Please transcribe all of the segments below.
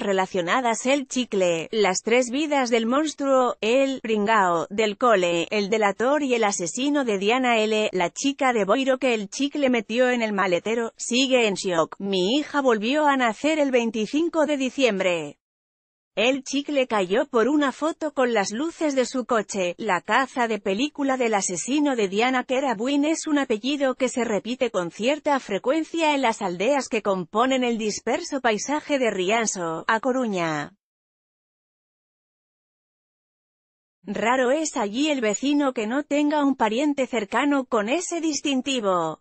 relacionadas El chicle, las tres vidas del monstruo, el pringao, del cole, el delator y el asesino de Diana L., la chica de Boiro que el chicle metió en el maletero, sigue en shock. Mi hija volvió a nacer el 25 de diciembre. El chicle cayó por una foto con las luces de su coche. La caza de película del asesino de Diana Kerabuín es un apellido que se repite con cierta frecuencia en las aldeas que componen el disperso paisaje de Rianso, a Coruña. Raro es allí el vecino que no tenga un pariente cercano con ese distintivo.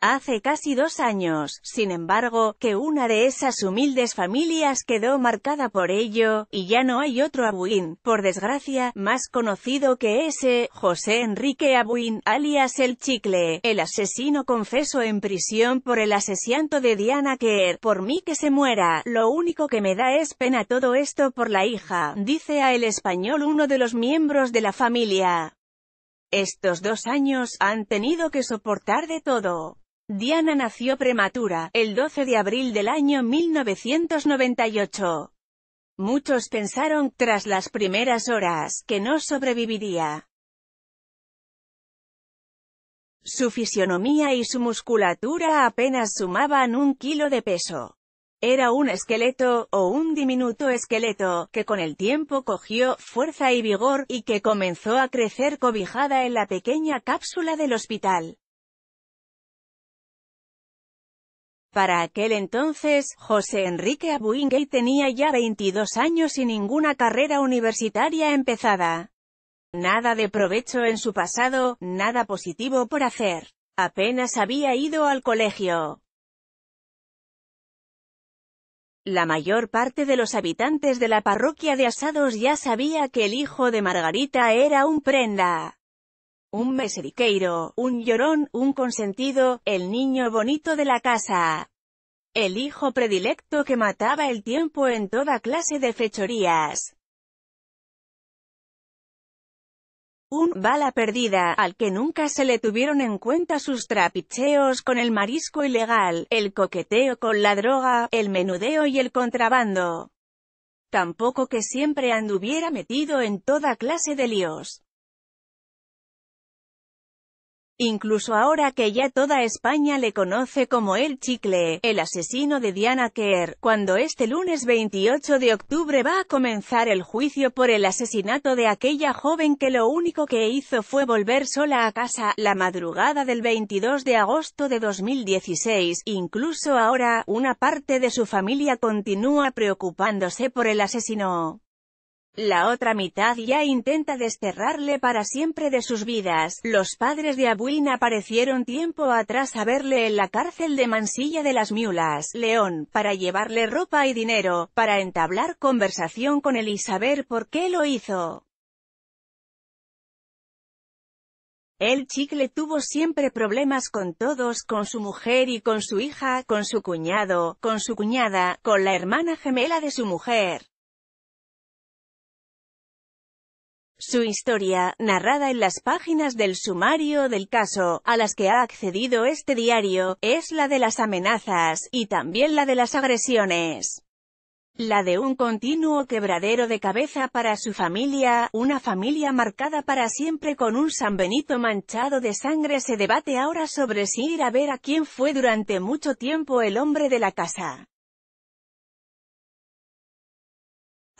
Hace casi dos años, sin embargo, que una de esas humildes familias quedó marcada por ello, y ya no hay otro Abuin, por desgracia, más conocido que ese, José Enrique Abuin, alias El Chicle, el asesino confeso en prisión por el asesinato de Diana Kerr, por mí que se muera, lo único que me da es pena todo esto por la hija, dice a El Español uno de los miembros de la familia. Estos dos años han tenido que soportar de todo. Diana nació prematura, el 12 de abril del año 1998. Muchos pensaron, tras las primeras horas, que no sobreviviría. Su fisionomía y su musculatura apenas sumaban un kilo de peso. Era un esqueleto, o un diminuto esqueleto, que con el tiempo cogió fuerza y vigor, y que comenzó a crecer cobijada en la pequeña cápsula del hospital. Para aquel entonces, José Enrique Abuingay tenía ya 22 años y ninguna carrera universitaria empezada. Nada de provecho en su pasado, nada positivo por hacer. Apenas había ido al colegio. La mayor parte de los habitantes de la parroquia de Asados ya sabía que el hijo de Margarita era un prenda. Un meseriqueiro, un llorón, un consentido, el niño bonito de la casa. El hijo predilecto que mataba el tiempo en toda clase de fechorías. Un bala perdida, al que nunca se le tuvieron en cuenta sus trapicheos con el marisco ilegal, el coqueteo con la droga, el menudeo y el contrabando. Tampoco que siempre anduviera metido en toda clase de líos. Incluso ahora que ya toda España le conoce como El Chicle, el asesino de Diana Kerr, cuando este lunes 28 de octubre va a comenzar el juicio por el asesinato de aquella joven que lo único que hizo fue volver sola a casa, la madrugada del 22 de agosto de 2016, incluso ahora, una parte de su familia continúa preocupándose por el asesino. La otra mitad ya intenta desterrarle para siempre de sus vidas. Los padres de Abuin aparecieron tiempo atrás a verle en la cárcel de Mansilla de las Miulas, León, para llevarle ropa y dinero, para entablar conversación con él y saber por qué lo hizo. El chicle tuvo siempre problemas con todos, con su mujer y con su hija, con su cuñado, con su cuñada, con la hermana gemela de su mujer. Su historia, narrada en las páginas del sumario del caso, a las que ha accedido este diario, es la de las amenazas, y también la de las agresiones. La de un continuo quebradero de cabeza para su familia, una familia marcada para siempre con un San Benito manchado de sangre se debate ahora sobre si ir a ver a quién fue durante mucho tiempo el hombre de la casa.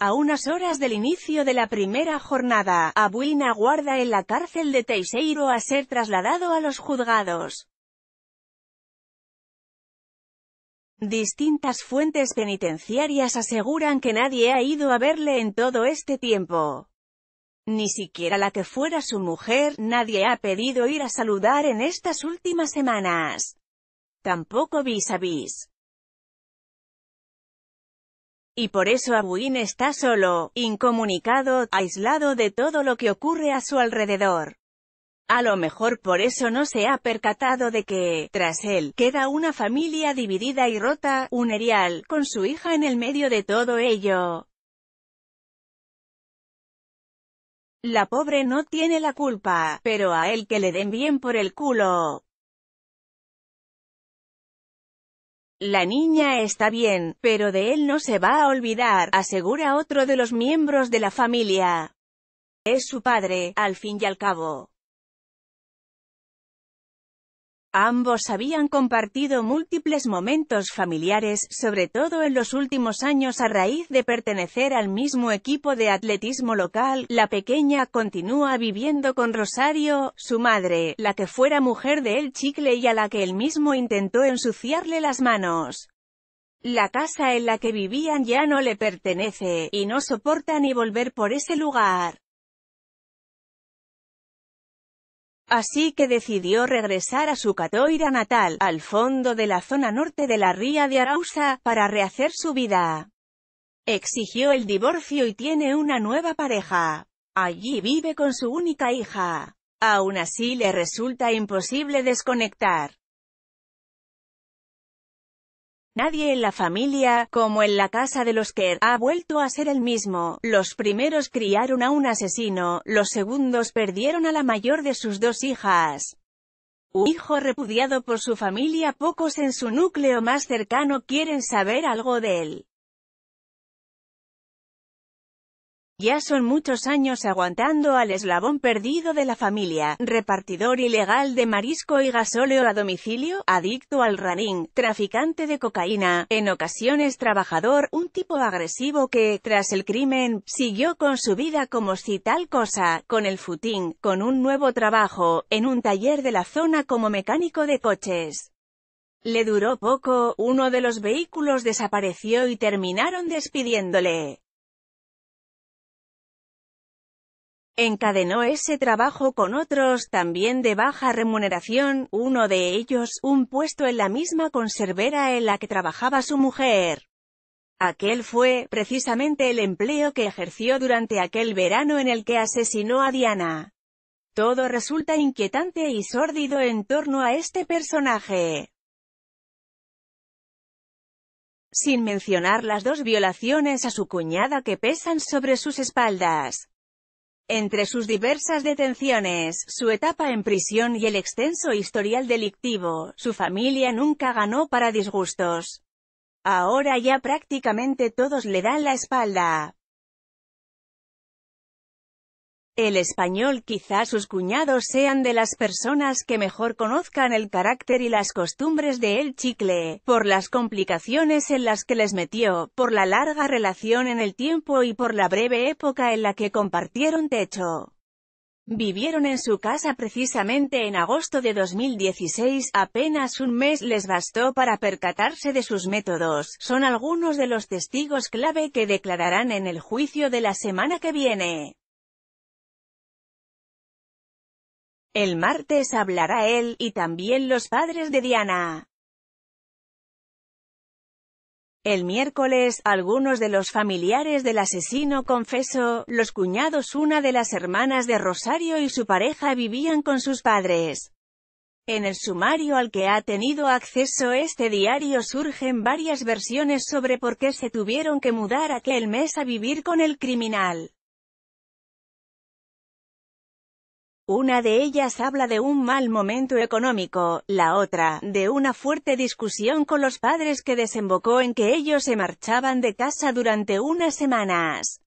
A unas horas del inicio de la primera jornada, Abuin aguarda en la cárcel de Teiseiro a ser trasladado a los juzgados. Distintas fuentes penitenciarias aseguran que nadie ha ido a verle en todo este tiempo. Ni siquiera la que fuera su mujer, nadie ha pedido ir a saludar en estas últimas semanas. Tampoco vis a vis. Y por eso Abuin está solo, incomunicado, aislado de todo lo que ocurre a su alrededor. A lo mejor por eso no se ha percatado de que, tras él, queda una familia dividida y rota, un erial, con su hija en el medio de todo ello. La pobre no tiene la culpa, pero a él que le den bien por el culo. La niña está bien, pero de él no se va a olvidar, asegura otro de los miembros de la familia. Es su padre, al fin y al cabo. Ambos habían compartido múltiples momentos familiares, sobre todo en los últimos años a raíz de pertenecer al mismo equipo de atletismo local. La pequeña continúa viviendo con Rosario, su madre, la que fuera mujer de El Chicle y a la que él mismo intentó ensuciarle las manos. La casa en la que vivían ya no le pertenece, y no soporta ni volver por ese lugar. Así que decidió regresar a su Catoira natal, al fondo de la zona norte de la Ría de Arauza, para rehacer su vida. Exigió el divorcio y tiene una nueva pareja. Allí vive con su única hija. Aún así le resulta imposible desconectar. Nadie en la familia, como en la casa de los Kerr, ha vuelto a ser el mismo. Los primeros criaron a un asesino, los segundos perdieron a la mayor de sus dos hijas. Un hijo repudiado por su familia pocos en su núcleo más cercano quieren saber algo de él. Ya son muchos años aguantando al eslabón perdido de la familia, repartidor ilegal de marisco y gasóleo a domicilio, adicto al ranín, traficante de cocaína, en ocasiones trabajador, un tipo agresivo que, tras el crimen, siguió con su vida como si tal cosa, con el futín, con un nuevo trabajo, en un taller de la zona como mecánico de coches. Le duró poco, uno de los vehículos desapareció y terminaron despidiéndole. Encadenó ese trabajo con otros también de baja remuneración, uno de ellos, un puesto en la misma conservera en la que trabajaba su mujer. Aquel fue, precisamente, el empleo que ejerció durante aquel verano en el que asesinó a Diana. Todo resulta inquietante y sórdido en torno a este personaje. Sin mencionar las dos violaciones a su cuñada que pesan sobre sus espaldas. Entre sus diversas detenciones, su etapa en prisión y el extenso historial delictivo, su familia nunca ganó para disgustos. Ahora ya prácticamente todos le dan la espalda, el español quizá sus cuñados sean de las personas que mejor conozcan el carácter y las costumbres de El Chicle, por las complicaciones en las que les metió, por la larga relación en el tiempo y por la breve época en la que compartieron techo. Vivieron en su casa precisamente en agosto de 2016, apenas un mes les bastó para percatarse de sus métodos, son algunos de los testigos clave que declararán en el juicio de la semana que viene. El martes hablará él, y también los padres de Diana. El miércoles, algunos de los familiares del asesino confesó, los cuñados una de las hermanas de Rosario y su pareja vivían con sus padres. En el sumario al que ha tenido acceso este diario surgen varias versiones sobre por qué se tuvieron que mudar aquel mes a vivir con el criminal. Una de ellas habla de un mal momento económico, la otra, de una fuerte discusión con los padres que desembocó en que ellos se marchaban de casa durante unas semanas.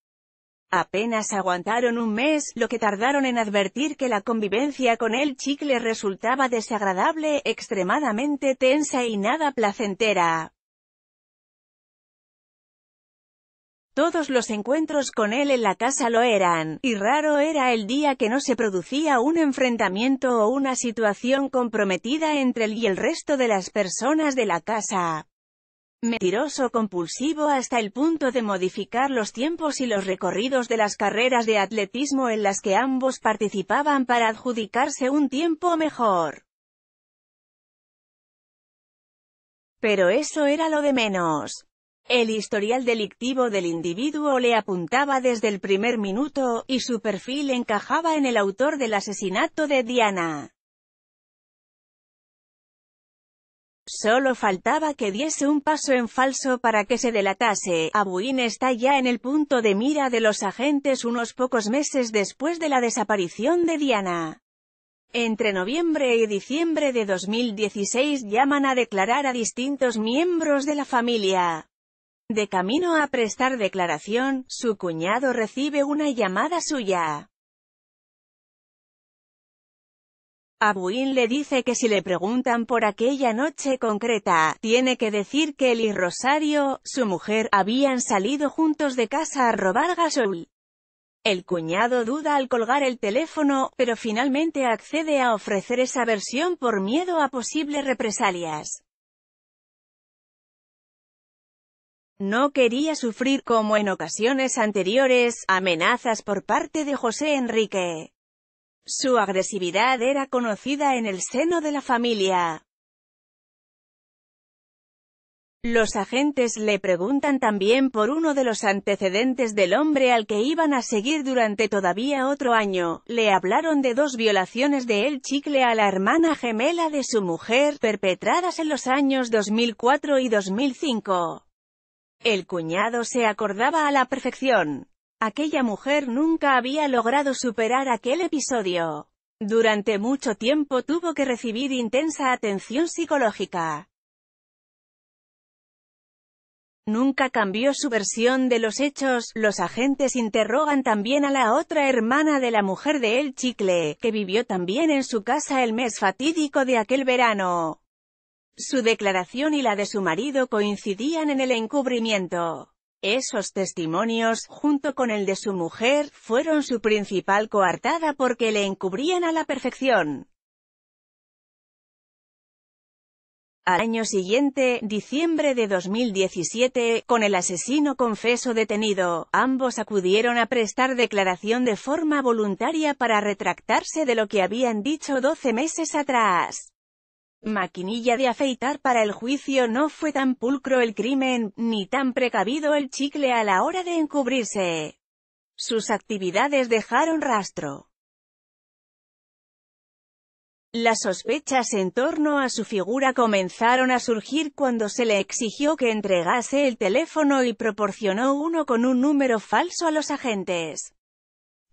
Apenas aguantaron un mes, lo que tardaron en advertir que la convivencia con el chicle resultaba desagradable, extremadamente tensa y nada placentera. Todos los encuentros con él en la casa lo eran, y raro era el día que no se producía un enfrentamiento o una situación comprometida entre él y el resto de las personas de la casa. Mentiroso compulsivo hasta el punto de modificar los tiempos y los recorridos de las carreras de atletismo en las que ambos participaban para adjudicarse un tiempo mejor. Pero eso era lo de menos. El historial delictivo del individuo le apuntaba desde el primer minuto, y su perfil encajaba en el autor del asesinato de Diana. Solo faltaba que diese un paso en falso para que se delatase. Abuin está ya en el punto de mira de los agentes unos pocos meses después de la desaparición de Diana. Entre noviembre y diciembre de 2016 llaman a declarar a distintos miembros de la familia. De camino a prestar declaración, su cuñado recibe una llamada suya. Abuin le dice que si le preguntan por aquella noche concreta, tiene que decir que él y Rosario, su mujer, habían salido juntos de casa a robar gasol. El cuñado duda al colgar el teléfono, pero finalmente accede a ofrecer esa versión por miedo a posibles represalias. No quería sufrir, como en ocasiones anteriores, amenazas por parte de José Enrique. Su agresividad era conocida en el seno de la familia. Los agentes le preguntan también por uno de los antecedentes del hombre al que iban a seguir durante todavía otro año, le hablaron de dos violaciones de El Chicle a la hermana gemela de su mujer, perpetradas en los años 2004 y 2005. El cuñado se acordaba a la perfección. Aquella mujer nunca había logrado superar aquel episodio. Durante mucho tiempo tuvo que recibir intensa atención psicológica. Nunca cambió su versión de los hechos, los agentes interrogan también a la otra hermana de la mujer de El Chicle, que vivió también en su casa el mes fatídico de aquel verano. Su declaración y la de su marido coincidían en el encubrimiento. Esos testimonios, junto con el de su mujer, fueron su principal coartada porque le encubrían a la perfección. Al año siguiente, diciembre de 2017, con el asesino confeso detenido, ambos acudieron a prestar declaración de forma voluntaria para retractarse de lo que habían dicho 12 meses atrás maquinilla de afeitar para el juicio no fue tan pulcro el crimen, ni tan precavido el chicle a la hora de encubrirse. Sus actividades dejaron rastro. Las sospechas en torno a su figura comenzaron a surgir cuando se le exigió que entregase el teléfono y proporcionó uno con un número falso a los agentes.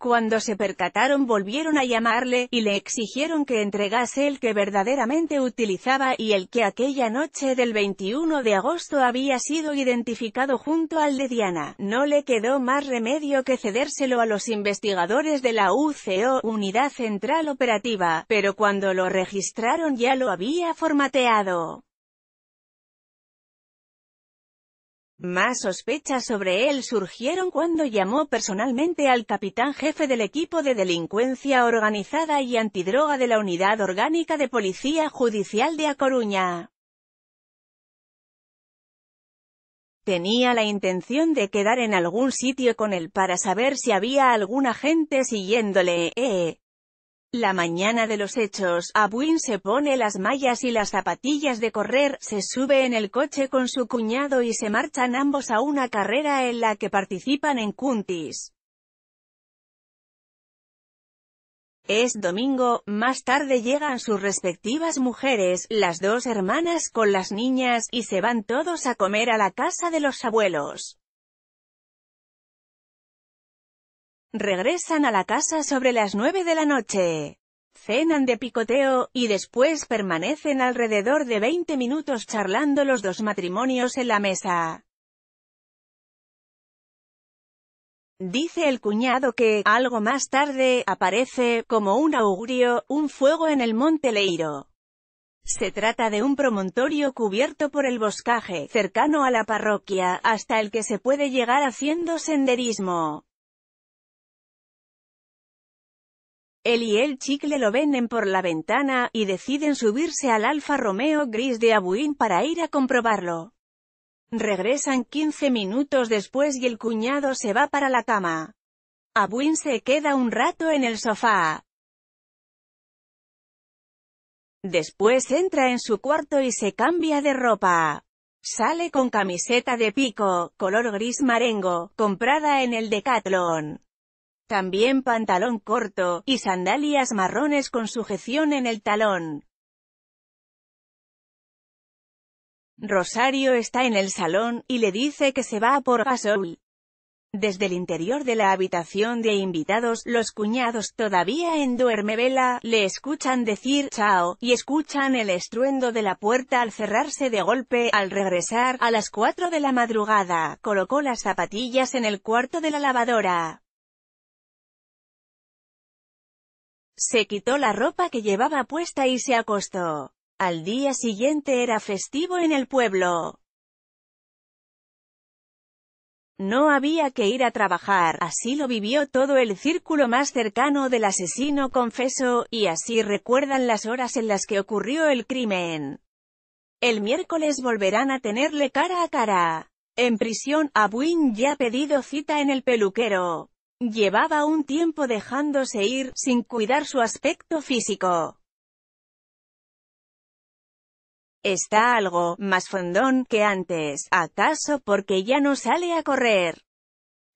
Cuando se percataron volvieron a llamarle, y le exigieron que entregase el que verdaderamente utilizaba y el que aquella noche del 21 de agosto había sido identificado junto al de Diana. No le quedó más remedio que cedérselo a los investigadores de la UCO, Unidad Central Operativa, pero cuando lo registraron ya lo había formateado. Más sospechas sobre él surgieron cuando llamó personalmente al capitán jefe del equipo de delincuencia organizada y antidroga de la Unidad Orgánica de Policía Judicial de A Coruña. Tenía la intención de quedar en algún sitio con él para saber si había algún agente siguiéndole, eh, la mañana de los hechos, Abuin se pone las mallas y las zapatillas de correr, se sube en el coche con su cuñado y se marchan ambos a una carrera en la que participan en cuntis. Es domingo, más tarde llegan sus respectivas mujeres, las dos hermanas con las niñas, y se van todos a comer a la casa de los abuelos. Regresan a la casa sobre las nueve de la noche. Cenan de picoteo, y después permanecen alrededor de 20 minutos charlando los dos matrimonios en la mesa. Dice el cuñado que, algo más tarde, aparece, como un augurio, un fuego en el monte Leiro. Se trata de un promontorio cubierto por el boscaje, cercano a la parroquia, hasta el que se puede llegar haciendo senderismo. Él y el chicle lo venden por la ventana, y deciden subirse al Alfa Romeo gris de Abuin para ir a comprobarlo. Regresan 15 minutos después y el cuñado se va para la cama. Abuin se queda un rato en el sofá. Después entra en su cuarto y se cambia de ropa. Sale con camiseta de pico, color gris marengo, comprada en el Decathlon. También pantalón corto, y sandalias marrones con sujeción en el talón. Rosario está en el salón, y le dice que se va por gasol. Desde el interior de la habitación de invitados, los cuñados, todavía en duermevela, le escuchan decir «chao», y escuchan el estruendo de la puerta al cerrarse de golpe, al regresar, a las 4 de la madrugada, colocó las zapatillas en el cuarto de la lavadora. Se quitó la ropa que llevaba puesta y se acostó. Al día siguiente era festivo en el pueblo. No había que ir a trabajar, así lo vivió todo el círculo más cercano del asesino confeso, y así recuerdan las horas en las que ocurrió el crimen. El miércoles volverán a tenerle cara a cara. En prisión, Abuin ya ha pedido cita en el peluquero. Llevaba un tiempo dejándose ir, sin cuidar su aspecto físico. Está algo, más fondón, que antes, acaso porque ya no sale a correr.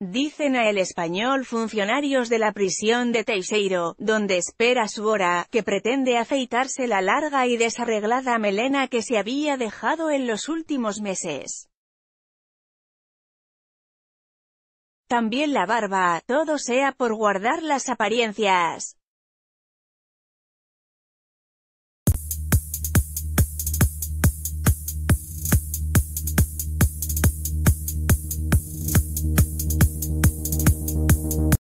Dicen a El Español funcionarios de la prisión de Teixeiro, donde espera su hora, que pretende afeitarse la larga y desarreglada melena que se había dejado en los últimos meses. También la barba, todo sea por guardar las apariencias.